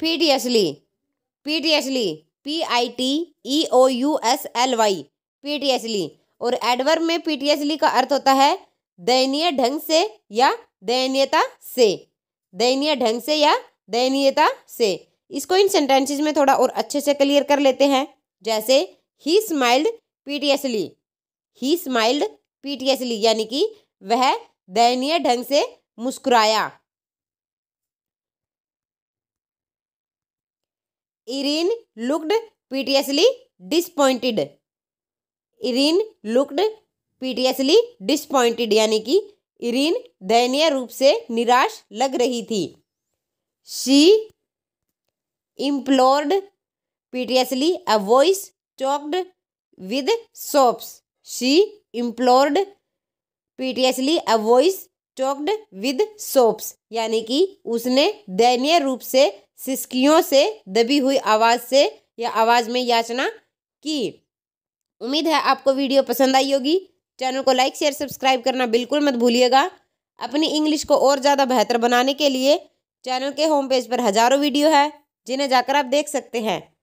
पीटीएसली piteously P I T E O U S L Y piteously और adverb में पीटीएसली का अर्थ होता है दयनीय ढंग से या दयनीयता से दयनीय ढंग से या दयनीयता से इसको इन सेंटेंसेस में थोड़ा और अच्छे से क्लियर कर लेते हैं जैसे ही स्माइल्ड पीटीएसली ही स्माइल्ड पीटीएसली यानी कि वह दयनीय ढंग से मुस्कुराया Irene looked piteously disappointed Irene looked piteously disappointed यानी कि इरीन दयनीय रूप से निराश लग रही थी she implored piteously a voice choked with sobs she implored piteously a voice stocked with sobs यानी कि उसने दयनीय रूप से सिस्कियों से दबी हुई आवाज़ से या आवाज़ में याचना की उम्मीद है आपको वीडियो पसंद आई होगी चैनल को लाइक शेयर सब्सक्राइब करना बिल्कुल मत भूलिएगा अपनी इंग्लिश को और ज़्यादा बेहतर बनाने के लिए चैनल के होम पेज पर हज़ारों वीडियो है जिन्हें जाकर आप देख सकते हैं